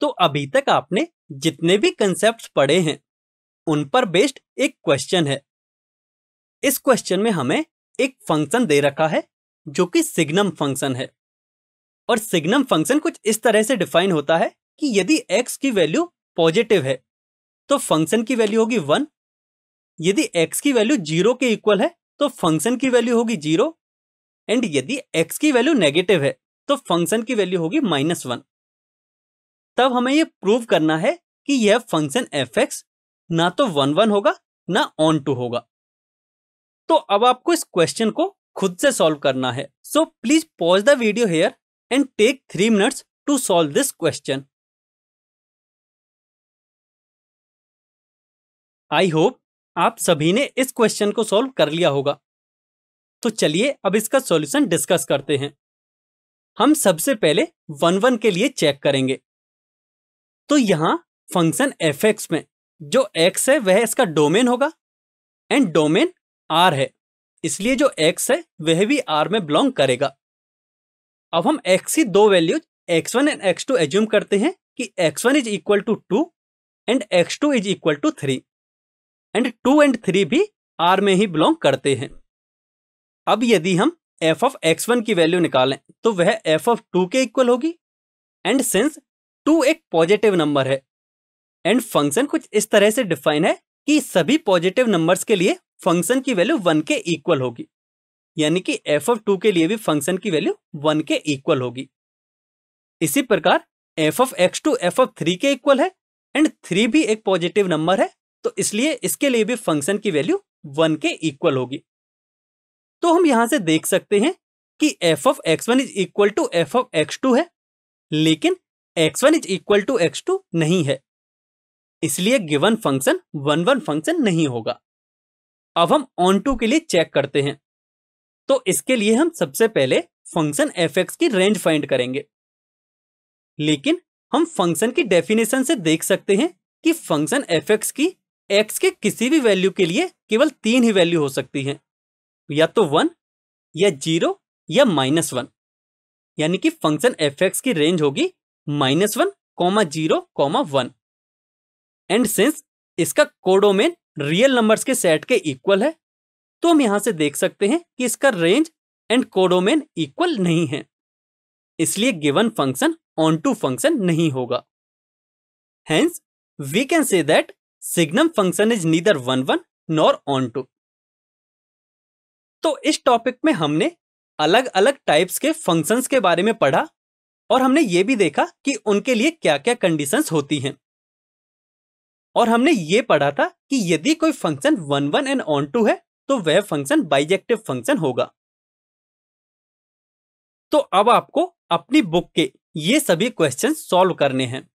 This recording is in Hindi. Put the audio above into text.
तो अभी तक आपने जितने भी कंसेप्ट पढ़े हैं उन पर बेस्ड एक क्वेश्चन है इस क्वेश्चन में हमें एक फंक्शन दे रखा है जो कि सिग्नम फंक्शन है और सिग्नम फंक्शन कुछ इस तरह से डिफाइन होता है कि यदि x की वैल्यू पॉजिटिव है तो फंक्शन की वैल्यू होगी वन यदि x की वैल्यू जीरो के इक्वल है तो फंक्शन की वैल्यू होगी जीरो एंड यदि x की वैल्यू नेगेटिव है तो फंक्शन की वैल्यू होगी माइनस वन तब हमें ये प्रूव करना है कि यह फंक्शन एफ एक्स ना तो वन वन होगा ना ऑन टू होगा तो अब आपको इस क्वेश्चन को खुद से सॉल्व करना है so please pause the video here and take three minutes to solve this question I hope आप सभी ने इस क्वेश्चन को सॉल्व कर लिया होगा तो चलिए अब इसका सॉल्यूशन डिस्कस करते हैं हम सबसे पहले वन वन के लिए चेक करेंगे तो यहां फंक्शन एफ एक्स में जो एक्स है वह इसका डोमेन होगा एंड डोमेन आर है इसलिए जो एक्स है वह भी आर में बिलोंग करेगा अब हम एक्स की दो values X one and X two assume करते हैं कि X one is equal to two and X two is equal to three and two and three भी आर में ही बिलोंग करते हैं अब यदि हम एफ ऑफ एक्स वन की वैल्यू निकालें तो वह एफ ऑफ टू के इक्वल होगी एंड सिंस टू एक पॉजिटिव नंबर है एंड फंक्शन कुछ इस तरह से डिफाइन है कि सभी पॉजिटिव नंबर्स के लिए फंक्शन की वैल्यू वन के इक्वल होगी यानी कि एफ ऑफ टू के लिए भी फंक्शन की वैल्यू वन के इक्वल होगी इसी प्रकार F of X two F of three के इक्वल है एंड थ्री भी एक पॉजिटिव नंबर है तो इसलिए इसके लिए भी फंक्शन की वैल्यू वन के इक्वल होगी तो हम यहां से देख सकते हैं कि F of X one is equal to F of X two है लेकिन X one is equal to X two नहीं है इसलिए given function one one function नहीं होगा अब हम ऑन टू के लिए चेक करते हैं तो इसके लिए हम सबसे पहले फंक्शन एफ एक्स की रेंज फाइंड करेंगे लेकिन हम फंक्शन की डेफिनेशन से देख सकते हैं कि फंक्शन एफ एक्स की एक्स के किसी भी वैल्यू के लिए केवल तीन ही वैल्यू हो सकती है या तो वन या जीरो या माइनस वन यानी कि फंक्शन एफ एक्स की रेंज होगी minus one comma zero comma one and since इसका कोडोमेन रियल नंबर्स के सेट के इक्वल है तो हम यहां से देख सकते हैं कि इसका रेंज एंड कोडोमेन इक्वल नहीं है इसलिए given function onto function नहीं होगा hence we can say that signum function is neither one one nor onto तो इस टॉपिक में हमने अलग अलग टाइप्स के फंक्शंस के बारे में पढ़ा और हमने ये भी देखा कि उनके लिए क्या क्या कंडीशंस होती हैं और हमने ये पढ़ा था कि यदि कोई function one one and onto है तो वह फंक्शन बाइजेक्टिव फंक्शन होगा तो अब आपको अपनी बुक के ये सभी क्वेश्चन सॉल्व करने हैं